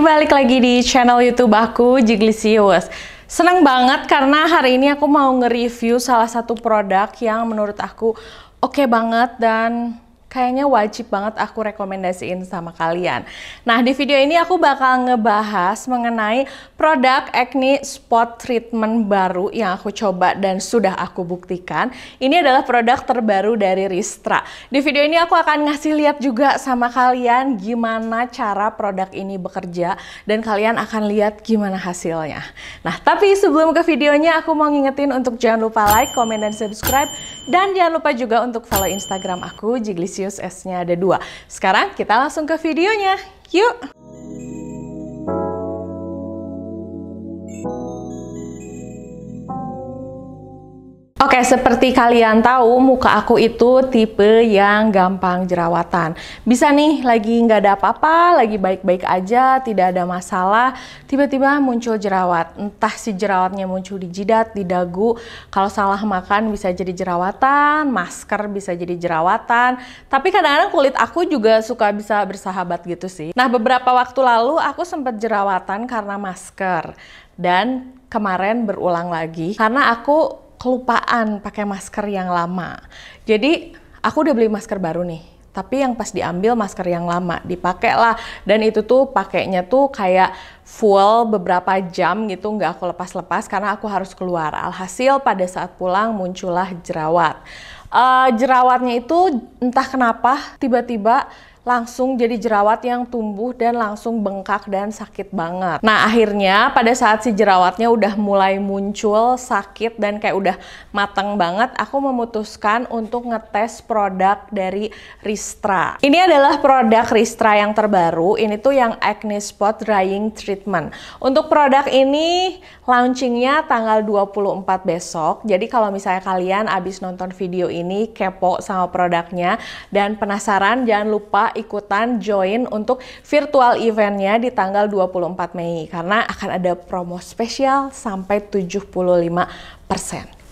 balik lagi di channel YouTube aku, Jiglisius. senang banget karena hari ini aku mau nge-review salah satu produk yang menurut aku oke okay banget dan kayaknya wajib banget aku rekomendasiin sama kalian. Nah, di video ini aku bakal ngebahas mengenai produk acne spot treatment baru yang aku coba dan sudah aku buktikan. Ini adalah produk terbaru dari Ristra. Di video ini aku akan ngasih lihat juga sama kalian gimana cara produk ini bekerja dan kalian akan lihat gimana hasilnya. Nah, tapi sebelum ke videonya aku mau ngingetin untuk jangan lupa like, komen, dan subscribe dan jangan lupa juga untuk follow Instagram aku, Jiglisius S-nya ada dua. Sekarang kita langsung ke videonya. Yuk! Oke, seperti kalian tahu, muka aku itu tipe yang gampang jerawatan. Bisa nih, lagi nggak ada apa-apa, lagi baik-baik aja, tidak ada masalah, tiba-tiba muncul jerawat. Entah si jerawatnya muncul di jidat, di dagu, kalau salah makan bisa jadi jerawatan, masker bisa jadi jerawatan. Tapi kadang-kadang kulit aku juga suka bisa bersahabat gitu sih. Nah, beberapa waktu lalu aku sempat jerawatan karena masker. Dan kemarin berulang lagi karena aku kelupaan pakai masker yang lama. Jadi aku udah beli masker baru nih, tapi yang pas diambil masker yang lama dipakai lah dan itu tuh pakainya tuh kayak full beberapa jam gitu nggak aku lepas-lepas karena aku harus keluar alhasil pada saat pulang muncullah jerawat uh, jerawatnya itu entah kenapa tiba-tiba langsung jadi jerawat yang tumbuh dan langsung bengkak dan sakit banget. Nah akhirnya pada saat si jerawatnya udah mulai muncul sakit dan kayak udah mateng banget, aku memutuskan untuk ngetes produk dari Ristra. Ini adalah produk Ristra yang terbaru, ini tuh yang Acne Spot Drying Treatment. Untuk produk ini launchingnya tanggal 24 besok, jadi kalau misalnya kalian abis nonton video ini kepo sama produknya dan penasaran, jangan lupa ikutan join untuk virtual eventnya di tanggal 24 Mei karena akan ada promo spesial sampai 75%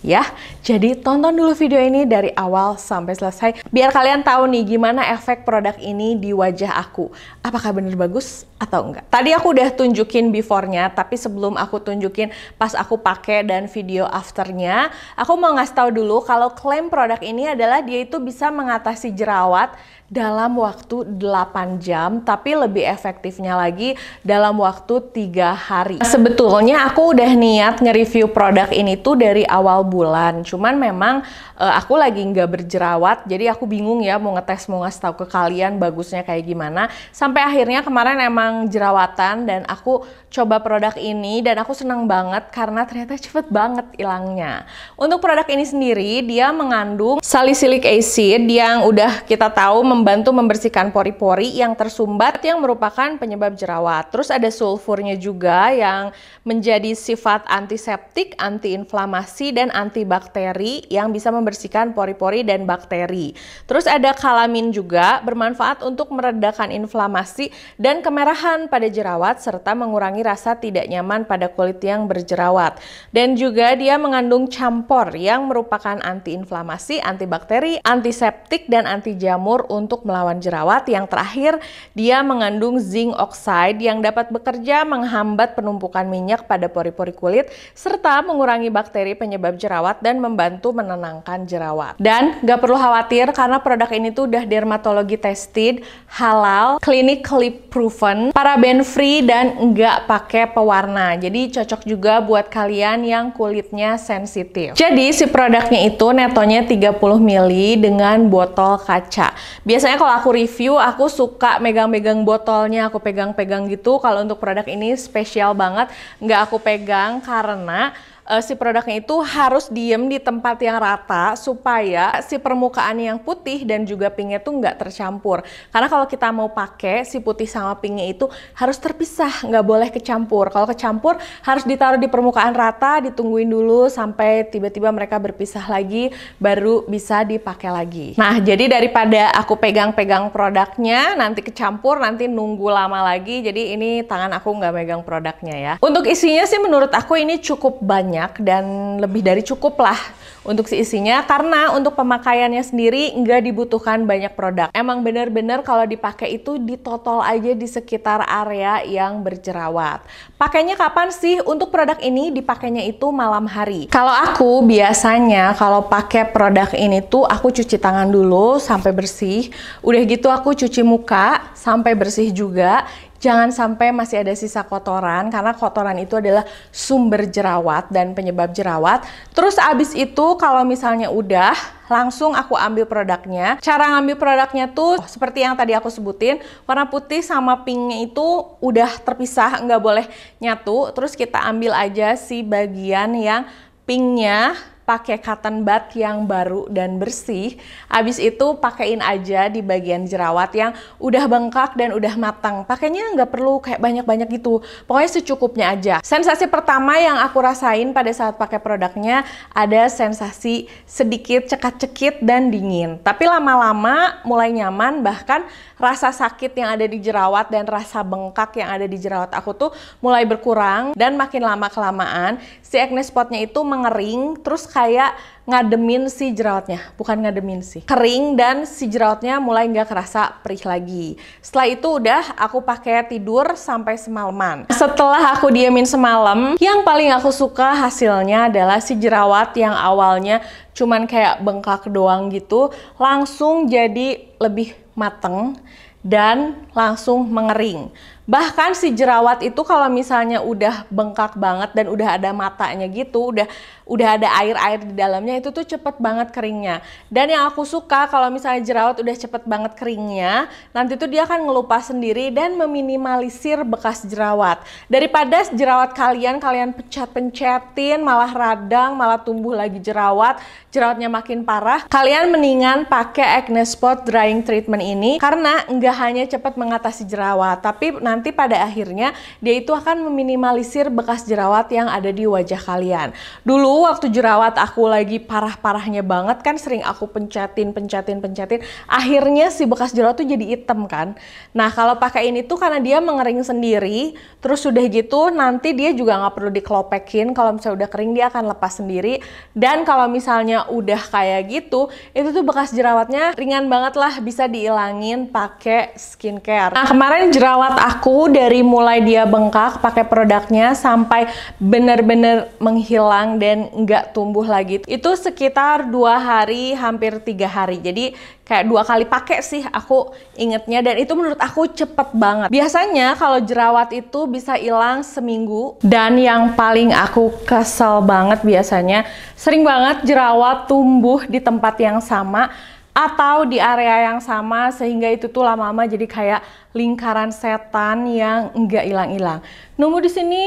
ya. Jadi tonton dulu video ini dari awal sampai selesai biar kalian tahu nih gimana efek produk ini di wajah aku. Apakah bener bagus atau enggak? Tadi aku udah tunjukin beforenya tapi sebelum aku tunjukin pas aku pakai dan video afternya, aku mau ngasih tahu dulu kalau klaim produk ini adalah dia itu bisa mengatasi jerawat dalam waktu 8 jam, tapi lebih efektifnya lagi dalam waktu tiga hari. Sebetulnya aku udah niat nge-review produk ini tuh dari awal bulan, cuman memang uh, aku lagi nggak berjerawat, jadi aku bingung ya mau ngetes mau ngasih tahu ke kalian bagusnya kayak gimana. Sampai akhirnya kemarin emang jerawatan dan aku coba produk ini dan aku seneng banget karena ternyata cepet banget hilangnya. Untuk produk ini sendiri dia mengandung salicylic acid yang udah kita tahu membantu membersihkan pori-pori yang tersumbat yang merupakan penyebab jerawat. Terus ada sulfurnya juga yang menjadi sifat antiseptik, antiinflamasi dan antibakteri yang bisa membersihkan pori-pori dan bakteri. Terus ada kalamin juga bermanfaat untuk meredakan inflamasi dan kemerahan pada jerawat serta mengurangi rasa tidak nyaman pada kulit yang berjerawat. Dan juga dia mengandung campur yang merupakan antiinflamasi, antibakteri, antiseptik dan anti jamur untuk untuk melawan jerawat. Yang terakhir, dia mengandung zinc oxide yang dapat bekerja menghambat penumpukan minyak pada pori-pori kulit serta mengurangi bakteri penyebab jerawat dan membantu menenangkan jerawat. Dan gak perlu khawatir karena produk ini tuh udah dermatologi tested, halal, clinically proven, paraben free dan nggak pakai pewarna. Jadi cocok juga buat kalian yang kulitnya sensitif. Jadi si produknya itu netonya 30 ml dengan botol kaca. Biasanya biasanya kalau aku review aku suka megang-megang botolnya aku pegang-pegang gitu kalau untuk produk ini spesial banget nggak aku pegang karena uh, si produknya itu harus diem di tempat yang rata supaya si permukaan yang putih dan juga pinknya itu nggak tercampur. Karena kalau kita mau pakai si putih sama pinknya itu harus terpisah, nggak boleh kecampur. Kalau kecampur harus ditaruh di permukaan rata, ditungguin dulu sampai tiba-tiba mereka berpisah lagi, baru bisa dipakai lagi. Nah, jadi daripada aku pegang-pegang produknya, nanti kecampur, nanti nunggu lama lagi, jadi ini tangan aku nggak megang produknya ya. Untuk isinya sih menurut aku ini cukup banyak banyak dan lebih dari cukup lah untuk si isinya karena untuk pemakaiannya sendiri nggak dibutuhkan banyak produk. Emang bener-bener kalau dipakai itu ditotol aja di sekitar area yang berjerawat. Pakainya kapan sih? Untuk produk ini dipakainya itu malam hari. Kalau aku biasanya kalau pakai produk ini tuh aku cuci tangan dulu sampai bersih. Udah gitu aku cuci muka sampai bersih juga jangan sampai masih ada sisa kotoran karena kotoran itu adalah sumber jerawat dan penyebab jerawat. Terus abis itu kalau misalnya udah langsung aku ambil produknya. Cara ngambil produknya tuh oh, seperti yang tadi aku sebutin, warna putih sama pinknya itu udah terpisah, nggak boleh nyatu. Terus kita ambil aja si bagian yang pinknya pakai cotton bud yang baru dan bersih. Abis itu pakein aja di bagian jerawat yang udah bengkak dan udah matang. Pakainya nggak perlu kayak banyak-banyak gitu. Pokoknya secukupnya aja. Sensasi pertama yang aku rasain pada saat pakai produknya ada sensasi sedikit cekat-cekit dan dingin. Tapi lama-lama mulai nyaman bahkan rasa sakit yang ada di jerawat dan rasa bengkak yang ada di jerawat aku tuh mulai berkurang dan makin lama kelamaan si acne spotnya itu mengering terus kayak ngademin si jerawatnya, bukan ngademin sih. Kering dan si jerawatnya mulai nggak kerasa perih lagi. Setelah itu udah aku pakai tidur sampai semalaman. Setelah aku diemin semalam, yang paling aku suka hasilnya adalah si jerawat yang awalnya cuman kayak bengkak doang gitu, langsung jadi lebih mateng dan langsung mengering. Bahkan si jerawat itu kalau misalnya udah bengkak banget dan udah ada matanya gitu, udah udah ada air-air di dalamnya itu tuh cepet banget keringnya. Dan yang aku suka kalau misalnya jerawat udah cepet banget keringnya, nanti tuh dia akan ngelupas sendiri dan meminimalisir bekas jerawat. Daripada jerawat kalian, kalian pencet-pencetin, malah radang, malah tumbuh lagi jerawat, jerawatnya makin parah, kalian mendingan pakai acne spot drying treatment ini karena nggak hanya cepet mengatasi jerawat, tapi nanti nanti pada akhirnya dia itu akan meminimalisir bekas jerawat yang ada di wajah kalian. Dulu waktu jerawat aku lagi parah-parahnya banget kan sering aku pencetin, pencetin, pencetin. Akhirnya si bekas jerawat tuh jadi hitam kan. Nah kalau pakai ini tuh karena dia mengering sendiri, terus sudah gitu nanti dia juga nggak perlu dikelopekin. Kalau misalnya udah kering dia akan lepas sendiri. Dan kalau misalnya udah kayak gitu, itu tuh bekas jerawatnya ringan banget lah bisa diilangin pakai skincare. Nah kemarin jerawat aku aku dari mulai dia bengkak pakai produknya sampai bener-bener menghilang dan nggak tumbuh lagi itu sekitar dua hari hampir tiga hari jadi kayak dua kali pakai sih aku ingetnya dan itu menurut aku cepet banget biasanya kalau jerawat itu bisa hilang seminggu dan yang paling aku kesel banget biasanya sering banget jerawat tumbuh di tempat yang sama atau di area yang sama sehingga itu tuh lama-lama jadi kayak lingkaran setan yang enggak hilang-hilang. Nemu di sini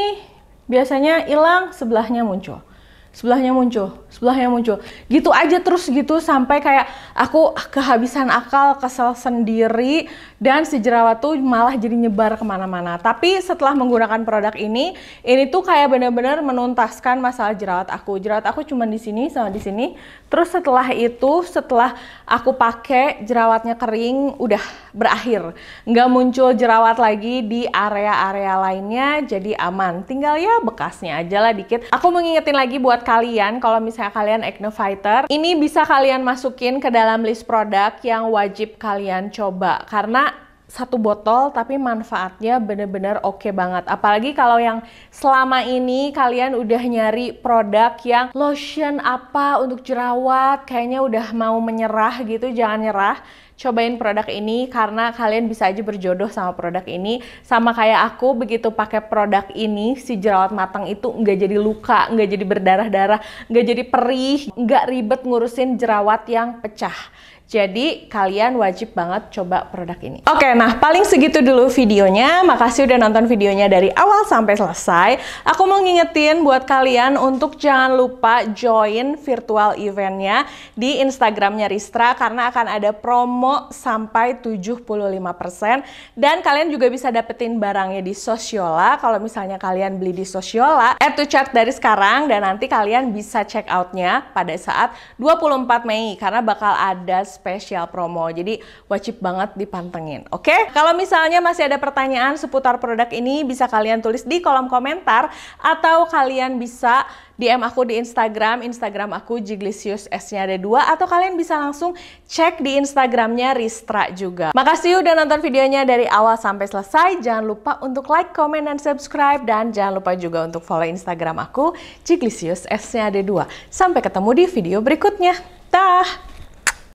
biasanya hilang, sebelahnya muncul sebelahnya muncul, sebelahnya muncul. Gitu aja terus gitu sampai kayak aku kehabisan akal, kesel sendiri, dan si jerawat tuh malah jadi nyebar kemana-mana. Tapi setelah menggunakan produk ini, ini tuh kayak bener-bener menuntaskan masalah jerawat aku. Jerawat aku cuma di sini sama di sini. Terus setelah itu, setelah aku pakai jerawatnya kering, udah berakhir. Nggak muncul jerawat lagi di area-area lainnya, jadi aman. Tinggal ya bekasnya aja lah dikit. Aku mengingetin lagi buat buat kalian kalau misalnya kalian acne fighter, ini bisa kalian masukin ke dalam list produk yang wajib kalian coba karena satu botol tapi manfaatnya benar-benar oke okay banget apalagi kalau yang selama ini kalian udah nyari produk yang lotion apa untuk jerawat kayaknya udah mau menyerah gitu jangan nyerah cobain produk ini karena kalian bisa aja berjodoh sama produk ini sama kayak aku begitu pakai produk ini si jerawat matang itu nggak jadi luka nggak jadi berdarah-darah nggak jadi perih nggak ribet ngurusin jerawat yang pecah jadi kalian wajib banget coba produk ini. Oke, okay, nah paling segitu dulu videonya. Makasih udah nonton videonya dari awal sampai selesai. Aku mau ngingetin buat kalian untuk jangan lupa join virtual eventnya di Instagramnya Ristra karena akan ada promo sampai 75% dan kalian juga bisa dapetin barangnya di Sosiola kalau misalnya kalian beli di Sosiola. Add to chat dari sekarang dan nanti kalian bisa check outnya pada saat 24 Mei karena bakal ada spesial promo. Jadi wajib banget dipantengin. Oke? Okay? Kalau misalnya masih ada pertanyaan seputar produk ini bisa kalian tulis di kolom komentar atau kalian bisa DM aku di Instagram, Instagram aku Jiglisius S-nya ada dua atau kalian bisa langsung cek di Instagramnya Ristra juga. Makasih udah nonton videonya dari awal sampai selesai. Jangan lupa untuk like, comment, dan subscribe dan jangan lupa juga untuk follow Instagram aku Jiglisius S-nya ada dua. Sampai ketemu di video berikutnya. Dah.